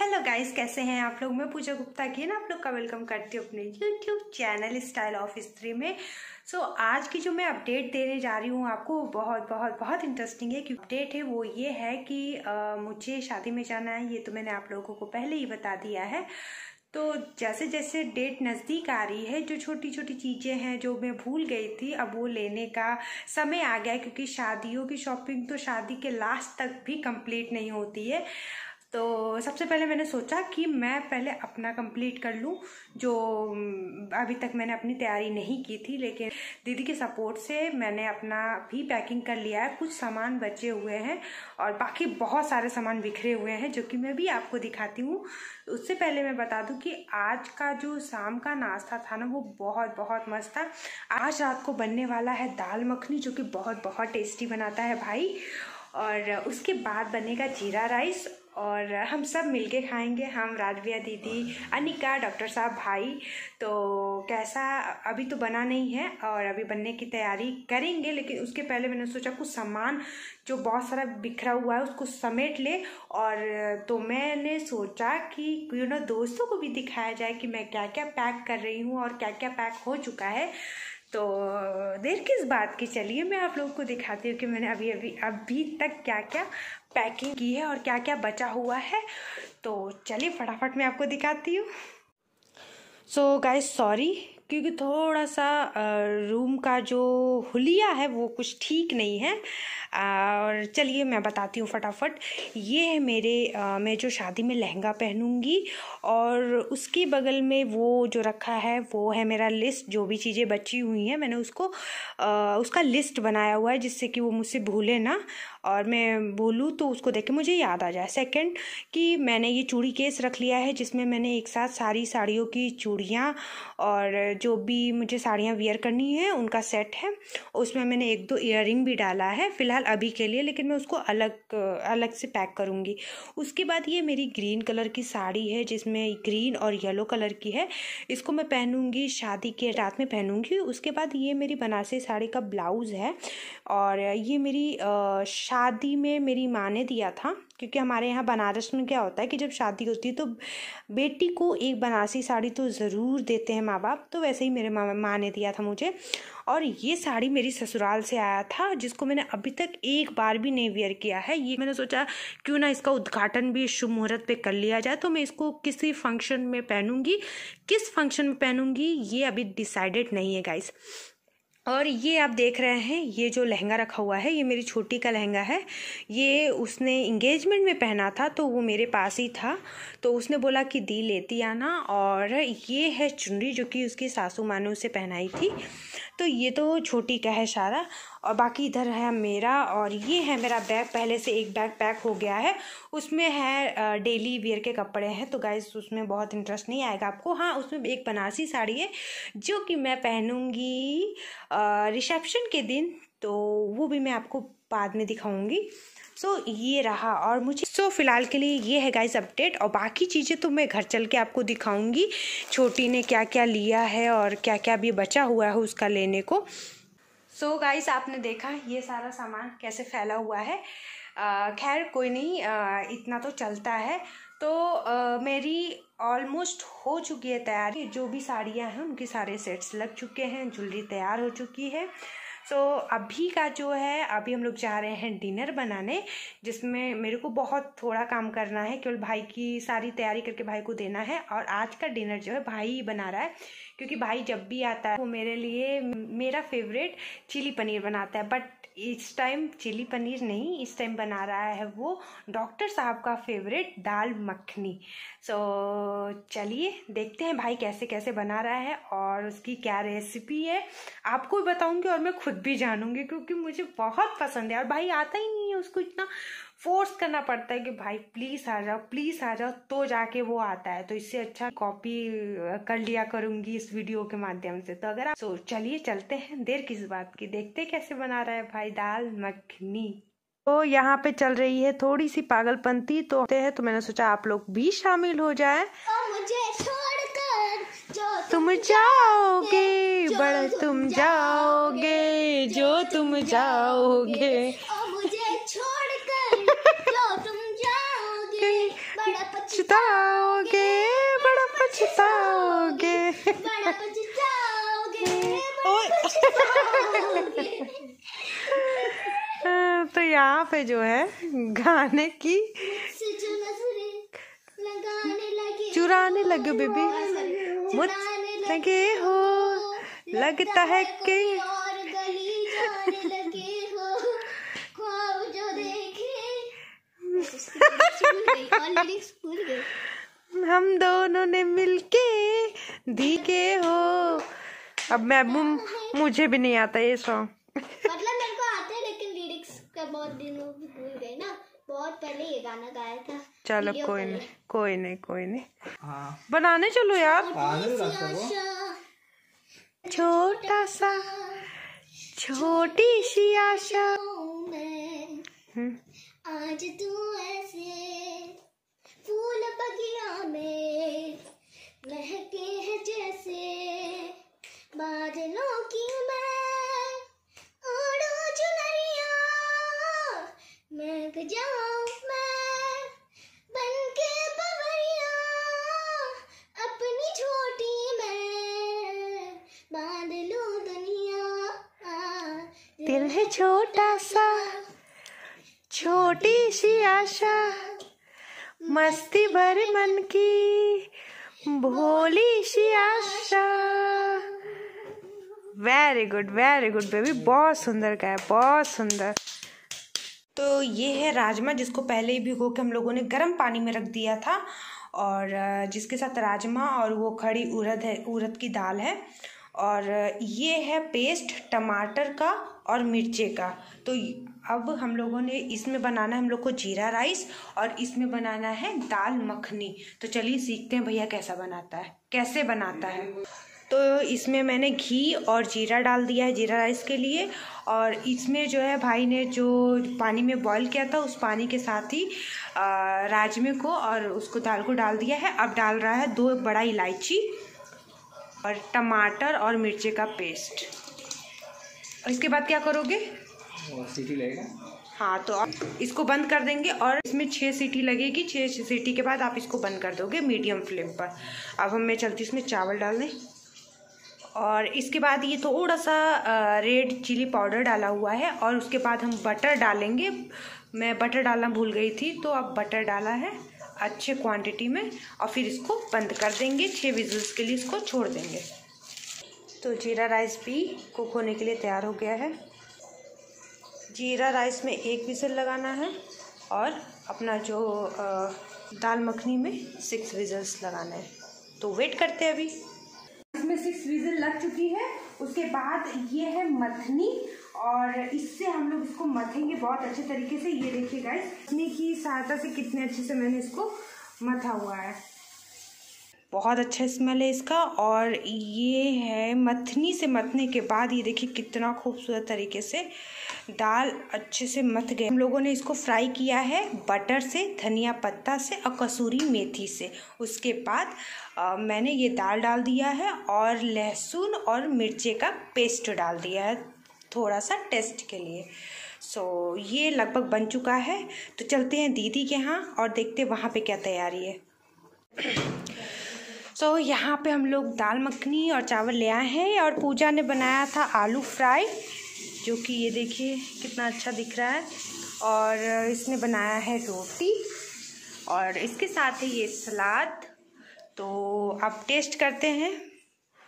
Hello guys कैसे हैं आप लोग मैं पूजा गुप्ता की ना आप लोग का वेलकम करती हूँ अपने यूट्यूब चैनल स्टाइल ऑफ स्त्री में सो so, आज की जो मैं अपडेट देने जा रही हूँ आपको बहुत बहुत बहुत इंटरेस्टिंग है क्योंकि अपडेट है वो ये है कि आ, मुझे शादी में जाना है ये तो मैंने आप लोगों को पहले ही बता दिया है तो जैसे जैसे डेट नज़दीक आ रही है जो छोटी छोटी चीज़ें हैं जो मैं भूल गई थी अब वो लेने का समय आ गया क्योंकि शादियों की शॉपिंग तो शादी के लास्ट तक भी कंप्लीट नहीं होती है तो सबसे पहले मैंने सोचा कि मैं पहले अपना कंप्लीट कर लूँ जो अभी तक मैंने अपनी तैयारी नहीं की थी लेकिन दीदी के सपोर्ट से मैंने अपना भी पैकिंग कर लिया है कुछ सामान बचे हुए हैं और बाकी बहुत सारे सामान बिखरे हुए हैं जो कि मैं भी आपको दिखाती हूँ उससे पहले मैं बता दूँ कि आज का जो शाम का नाश्ता था ना वो बहुत बहुत मस्त था आज रात को बनने वाला है दाल मखनी जो कि बहुत बहुत टेस्टी बनाता है भाई और उसके बाद बनेगा जीरा राइस और हम सब मिलके खाएंगे हम राजविया दीदी अनिका डॉक्टर साहब भाई तो कैसा अभी तो बना नहीं है और अभी बनने की तैयारी करेंगे लेकिन उसके पहले मैंने सोचा कुछ सामान जो बहुत सारा बिखरा हुआ है उसको समेट ले और तो मैंने सोचा कि क्यों ना दोस्तों को भी दिखाया जाए कि मैं क्या क्या पैक कर रही हूँ और क्या क्या पैक हो चुका है तो देर किस बात की चलिए मैं आप लोगों को दिखाती हूँ कि मैंने अभी अभी अभी तक क्या क्या पैकिंग की है और क्या क्या बचा हुआ है तो चलिए फटाफट मैं आपको दिखाती हूँ सो गाइस सॉरी क्योंकि थोड़ा सा रूम का जो हुलिया है वो कुछ ठीक नहीं है और चलिए मैं बताती हूँ फटाफट ये है मेरे मैं जो शादी में लहंगा पहनूँगी और उसके बगल में वो जो रखा है वो है मेरा लिस्ट जो भी चीज़ें बची हुई हैं मैंने उसको उसका लिस्ट बनाया हुआ है जिससे कि वो मुझसे भूले ना और मैं बोलूँ तो उसको देख के मुझे याद आ जाए सेकंड कि मैंने ये चूड़ी केस रख लिया है जिसमें मैंने एक साथ सारी साड़ियों की चूड़ियाँ और जो भी मुझे साड़ियाँ वियर करनी है उनका सेट है उसमें मैंने एक दो इयर भी डाला है फ़िलहाल अभी के लिए लेकिन मैं उसको अलग अलग से पैक करूँगी उसके बाद ये मेरी ग्रीन कलर की साड़ी है जिसमें ग्रीन और येलो कलर की है इसको मैं पहनूँगी शादी के रात में पहनूँगी उसके बाद ये मेरी बनारसी साड़ी का ब्लाउज़ है और ये मेरी आ, शादी में मेरी माँ ने दिया था क्योंकि हमारे यहाँ बनारस में क्या होता है कि जब शादी होती है तो बेटी को एक बनारसी साड़ी तो ज़रूर देते हैं माँ बाप तो वैसे ही मेरे माँ ने दिया था मुझे और ये साड़ी मेरी ससुराल से आया था जिसको मैंने अभी तक एक बार भी नहीं वेयर किया है ये मैंने सोचा क्यों ना इसका उद्घाटन भी शुभ मुहूर्त पर कर लिया जाए तो मैं इसको किसी फंक्शन में पहनूंगी किस फंक्शन में पहनूंगी ये अभी डिसाइडेड नहीं है गाइस और ये आप देख रहे हैं ये जो लहंगा रखा हुआ है ये मेरी छोटी का लहंगा है ये उसने इंगेजमेंट में पहना था तो वो मेरे पास ही था तो उसने बोला कि दी लेती आना और ये है चुनरी जो कि उसकी सासू माँ ने उसे पहनाई थी तो ये तो छोटी का है सारा और बाकी इधर है मेरा और ये है मेरा बैग पहले से एक बैग पैक हो गया है उसमें है डेली वेयर के कपड़े हैं तो गाइज उसमें बहुत इंटरेस्ट नहीं आएगा आपको हाँ उसमें एक बनारसी साड़ी है जो कि मैं पहनूँगी रिसेप्शन के दिन तो वो भी मैं आपको बाद में दिखाऊंगी सो so, ये रहा और मुझे सो so, फिलहाल के लिए ये है गाइस अपडेट और बाकी चीज़ें तो मैं घर चल के आपको दिखाऊंगी छोटी ने क्या क्या लिया है और क्या क्या अभी बचा हुआ है उसका लेने को सो so, गाइस आपने देखा ये सारा सामान कैसे फैला हुआ है खैर कोई नहीं आ, इतना तो चलता है तो आ, मेरी ऑलमोस्ट हो चुकी है तैयारी जो भी साड़ियाँ हैं उनके सारे सेट्स लग चुके हैं ज्वेलरी तैयार हो चुकी है सो तो so, अभी का जो है अभी हम लोग जा रहे हैं डिनर बनाने जिसमें मेरे को बहुत थोड़ा काम करना है केवल भाई की सारी तैयारी करके भाई को देना है और आज का डिनर जो है भाई ही बना रहा है क्योंकि भाई जब भी आता है वो मेरे लिए मेरा फेवरेट चिली पनीर बनाता है बट इस टाइम चिली पनीर नहीं इस टाइम बना रहा है वो डॉक्टर साहब का favourite dal makhani so so, चलिए देखते हैं भाई कैसे कैसे बना रहा है और उसकी क्या रेसिपी है आपको भी बताऊंगी और मैं खुद भी जानूंगी क्योंकि मुझे बहुत पसंद है और भाई आता ही नहीं है उसको इतना फोर्स करना पड़ता है कि भाई प्लीज आ जाओ प्लीज आ जाओ तो जाके वो आता है तो इससे अच्छा कॉपी कर लिया करूंगी इस वीडियो के माध्यम से तो अगर आप सो चलिए चलते हैं देर किस बात की देखते कैसे बना रहा है भाई दाल मखनी तो यहाँ पे चल रही है थोड़ी सी पागलपंती तो होते है तो मैंने सोचा आप लोग भी शामिल हो जाए तुम जाओगे बड़े तुम जाओगे जो तुम जाओगे पे जो है गाने की चुराने लगे बेबी लगे हो लगता है कि हम दोनों ने मिलके दी के हो अब मैं मुझे भी नहीं आता ये सॉन्ग बहुत दिनों की भूल गई ना बहुत पहले ये गाना गाया था चलो कोई नहीं कोई नहीं कोई नहीं हाँ। बनाने चलो यार छोटा सा छोटी सी आशा हम्म। आज तू दिल है छोटा सा छोटी सी आशा मस्ती भर मन की भोली सी आशा very good very good baby बहुत सुंदर का है बहुत सुंदर तो ये है राजमा जिसको पहले ही भिगो के हम लोगों ने गर्म पानी में रख दिया था और जिसके साथ राजमा और वो खड़ी उड़द है उड़द की दाल है और ये है पेस्ट टमाटर का और मिर्चे का तो अब हम लोगों ने इसमें बनाना है हम लोग को जीरा राइस और इसमें बनाना है दाल मखनी तो चलिए सीखते हैं भैया कैसा बनाता है कैसे बनाता है तो इसमें मैंने घी और जीरा डाल दिया है जीरा राइस के लिए और इसमें जो है भाई ने जो पानी में बॉईल किया था उस पानी के साथ ही राजमे को और उसको दाल को डाल दिया है अब डाल रहा है दो बड़ा इलायची और टमाटर और मिर्चे का पेस्ट और इसके बाद क्या करोगे सीटी लगेगा हाँ तो आप इसको बंद कर देंगे और इसमें छः सीटी लगेगी छः सीटी के बाद आप इसको बंद कर दोगे मीडियम फ्लेम पर अब हम मैं चलती इसमें चावल डाल दें और इसके बाद ये थोड़ा सा रेड चिली पाउडर डाला हुआ है और उसके बाद हम बटर डालेंगे मैं बटर डालना भूल गई थी तो अब बटर डाला है अच्छे क्वांटिटी में और फिर इसको बंद कर देंगे छः विजल्स के लिए इसको छोड़ देंगे तो जीरा राइस भी कुक होने के लिए तैयार हो गया है जीरा राइस में एक विज़ल लगाना है और अपना जो दाल मखनी में सिक्स विज़ल्स लगाना है तो वेट करते हैं अभी इसमें सिक्स विज़ल लग चुकी है उसके बाद ये है मथनी और इससे हम लोग इसको मथेंगे बहुत अच्छे तरीके से ये देखिए गाइस मथनी की सहायता से कितने अच्छे से मैंने इसको मथा हुआ है बहुत अच्छा स्मेल है इसका और ये है मथनी से मथने के बाद ये देखिए कितना खूबसूरत तरीके से दाल अच्छे से मथ गए हम लोगों ने इसको फ्राई किया है बटर से धनिया पत्ता से और कसूरी मेथी से उसके बाद आ, मैंने ये दाल डाल दिया है और लहसुन और मिर्चे का पेस्ट डाल दिया है थोड़ा सा टेस्ट के लिए सो so, ये लगभग बन चुका है तो चलते हैं दीदी के यहाँ और देखते हैं वहाँ पे क्या तैयारी है सो तो so, यहाँ पे हम लोग दाल मखनी और चावल ले आए हैं और पूजा ने बनाया था आलू फ्राई जो कि ये देखिए कितना अच्छा दिख रहा है और इसने बनाया है रोटी और इसके साथ है ये सलाद तो आप टेस्ट करते हैं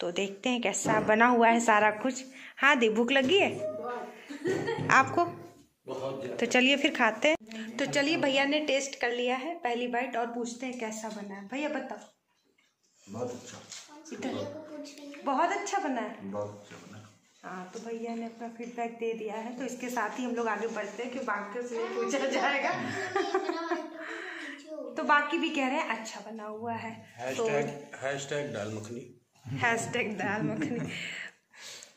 तो देखते हैं कैसा बना हुआ है सारा कुछ हाँ दी भूख लगी है आपको तो चलिए फिर खाते हैं तो चलिए भैया ने टेस्ट कर लिया है पहली बाइट और पूछते हैं कैसा बना है भैया बताओ बहुत अच्छा बहुत अच्छा बना है बहुत अच्छा बना हाँ तो भैया ने अपना फीडबैक दे दिया है तो इसके साथ ही हम लोग आगे बढ़ते हैं कि बाकी से पूछा जाएगा तो बाकी भी कह रहे हैं अच्छा बना हुआ है हैशटैग तो दाल मखनी हैशटैग दाल मखनी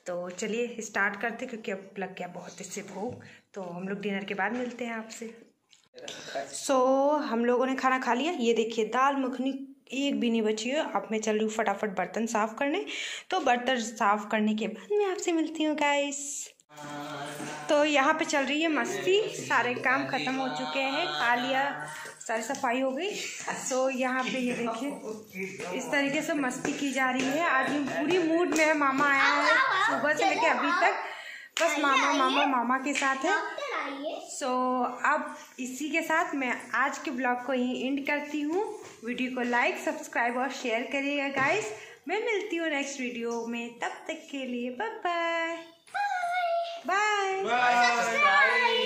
तो चलिए स्टार्ट करते क्योंकि अब लग गया बहुत इससे भूख तो हम लोग डिनर के बाद मिलते हैं आपसे सो so, हम लोगों ने खाना खा लिया ये देखिए दाल मखनी एक भी नहीं बची हुई अब मैं चल रही हूँ फटाफट बर्तन साफ़ करने तो बर्तन साफ़ करने के बाद मैं आपसे मिलती हूँ गाइस तो यहाँ पे चल रही है मस्ती सारे काम ख़त्म हो चुके हैं खा लिया सारी सफाई हो गई तो यहाँ पे ये देखिए इस तरीके से मस्ती की जा रही है आज हम पूरी मूड में है मामा आया है सुबह से लेके अभी तक बस मामा मामा मामा के साथ है सो so, अब इसी के साथ मैं आज के ब्लॉग को ही एंड करती हूँ वीडियो को लाइक सब्सक्राइब और शेयर करिएगा गाइस मैं मिलती हूँ नेक्स्ट वीडियो में तब तक के लिए बाय बाय बाय